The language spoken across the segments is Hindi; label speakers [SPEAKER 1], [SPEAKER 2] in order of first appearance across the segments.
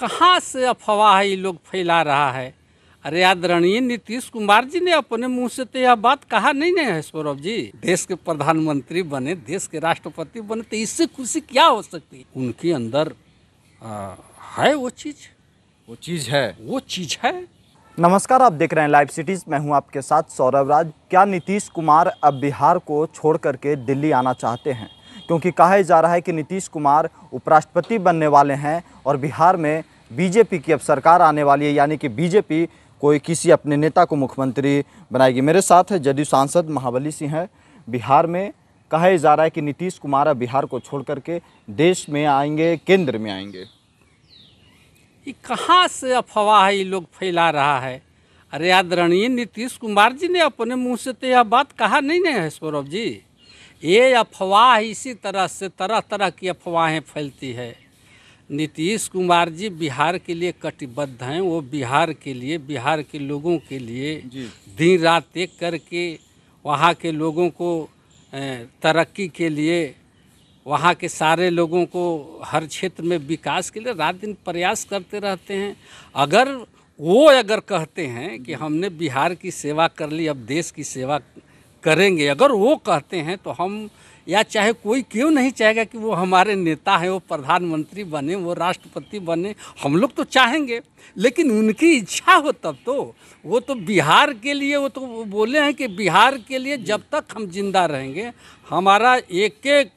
[SPEAKER 1] कहाँ से अफवाह ये लोग फैला रहा है अरे आदरणीय नीतीश कुमार जी ने अपने मुंह से तो यह बात कहा नहीं ना है सौरभ जी देश के प्रधानमंत्री बने देश के राष्ट्रपति बने तो इससे खुशी क्या हो सकती है उनके अंदर आ, है वो चीज वो चीज है वो चीज है
[SPEAKER 2] नमस्कार आप देख रहे हैं लाइव सिटीज मैं हूं आपके साथ सौरभ राज क्या नीतीश कुमार अब बिहार को छोड़ करके दिल्ली आना चाहते हैं क्योंकि कहा जा रहा है कि नीतीश कुमार उपराष्ट्रपति बनने वाले हैं और बिहार में बीजेपी की अब सरकार आने वाली है यानी कि बीजेपी कोई किसी अपने नेता को मुख्यमंत्री बनाएगी मेरे साथ है जदयू सांसद महाबली सिंह हैं बिहार में कहा जा रहा है कि नीतीश कुमार अब बिहार को छोड़ करके देश में आएंगे केंद्र में आएंगे
[SPEAKER 1] ये कहाँ से अफवाह है ये लोग फैला रहा है अरे आदरणीय नीतीश कुमार जी ने अपने मुंह से तो यह बात कहा नहीं है सौरभ जी ये अफवाह इसी तरह से तरह तरह की अफवाहें फैलती है नीतीश कुमार जी बिहार के लिए कटिबद्ध हैं वो बिहार के लिए बिहार के लोगों के लिए दिन रात एक करके वहाँ के लोगों को तरक्की के लिए वहाँ के सारे लोगों को हर क्षेत्र में विकास के लिए रात दिन प्रयास करते रहते हैं अगर वो अगर कहते हैं कि हमने बिहार की सेवा कर ली अब देश की सेवा करेंगे अगर वो कहते हैं तो हम या चाहे कोई क्यों नहीं चाहेगा कि वो हमारे नेता हैं वो प्रधानमंत्री बने वो राष्ट्रपति बने हम लोग तो चाहेंगे लेकिन उनकी इच्छा हो तब तो वो तो बिहार के लिए वो तो बोले हैं कि बिहार के लिए जब तक हम जिंदा रहेंगे हमारा एक एक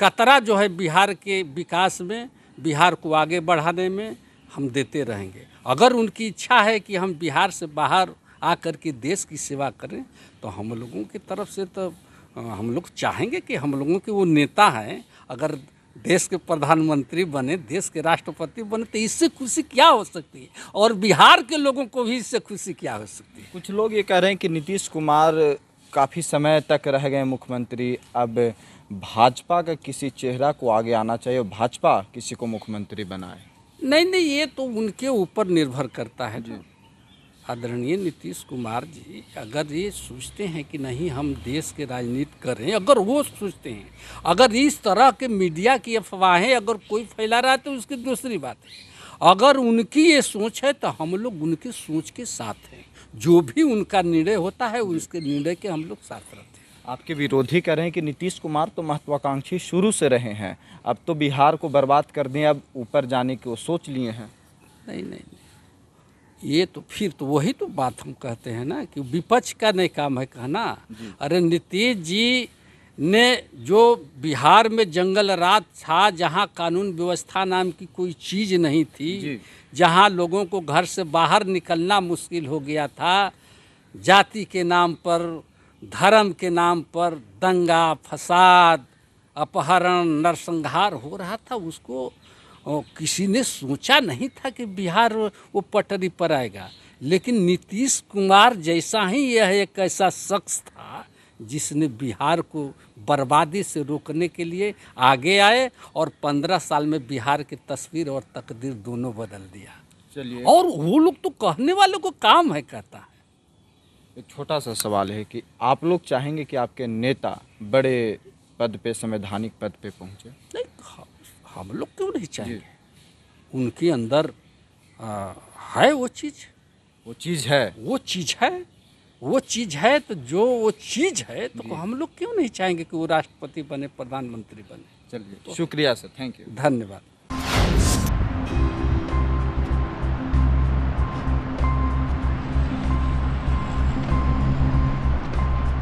[SPEAKER 1] कतरा जो है बिहार के विकास में बिहार को आगे बढ़ाने में हम देते रहेंगे अगर उनकी इच्छा है कि हम बिहार से बाहर आकर के देश की सेवा करें तो हम लोगों की तरफ से तो हम लोग चाहेंगे कि हम लोगों के वो नेता हैं अगर देश के प्रधानमंत्री बने देश के राष्ट्रपति बने तो इससे खुशी क्या हो सकती है और बिहार के लोगों को भी इससे खुशी क्या हो सकती है कुछ लोग ये
[SPEAKER 2] कह रहे हैं कि नीतीश कुमार काफ़ी समय तक रह गए मुख्यमंत्री अब भाजपा का किसी चेहरा को आगे आना चाहिए और भाजपा किसी को मुख्यमंत्री बनाए
[SPEAKER 1] नहीं नहीं ये तो उनके ऊपर निर्भर करता है जी आदरणीय नीतीश कुमार जी अगर ये सोचते हैं कि नहीं हम देश के राजनीति कर रहे हैं अगर वो सोचते हैं अगर इस तरह के मीडिया की अफवाहें अगर कोई फैला रहा है तो उसकी दूसरी बात है अगर उनकी ये सोच है तो हम लोग उनकी सोच के साथ हैं जो भी उनका निर्णय होता है उसके निर्णय के हम लोग साथ रहते हैं आपके विरोधी कह रहे हैं कि नीतीश कुमार तो
[SPEAKER 2] महत्वाकांक्षी शुरू से रहे हैं अब तो बिहार को बर्बाद कर दें अब ऊपर जाने की वो सोच लिए
[SPEAKER 1] हैं नहीं नहीं, नहीं। ये तो फिर तो वही तो बात हम कहते हैं ना कि विपक्ष का नहीं काम है कहना अरे नीतीश जी ने जो बिहार में जंगल रात था जहाँ कानून व्यवस्था नाम की कोई चीज़ नहीं थी जहाँ लोगों को घर से बाहर निकलना मुश्किल हो गया था जाति के नाम पर धर्म के नाम पर दंगा फसाद अपहरण नरसंहार हो रहा था उसको किसी ने सोचा नहीं था कि बिहार वो पटरी पर आएगा लेकिन नीतीश कुमार जैसा ही यह एक ऐसा शख्स था जिसने बिहार को बर्बादी से रोकने के लिए आगे आए और पंद्रह साल में बिहार की तस्वीर और तकदीर दोनों बदल दिया चलिए और वो लोग तो कहने वालों को काम है कहता है
[SPEAKER 2] एक छोटा सा सवाल है कि आप लोग चाहेंगे कि आपके नेता बड़े पद पे
[SPEAKER 1] संवैधानिक पद पे पहुंचे नहीं हाँ, हम लोग क्यों नहीं चाहेंगे उनके अंदर आ, है वो चीज़ वो चीज़ है वो चीज़ है वो चीज़ है तो जो वो चीज़ है तो हम लोग क्यों नहीं चाहेंगे कि वो राष्ट्रपति बने प्रधानमंत्री बने चलिए तो, शुक्रिया सर थैंक यू धन्यवाद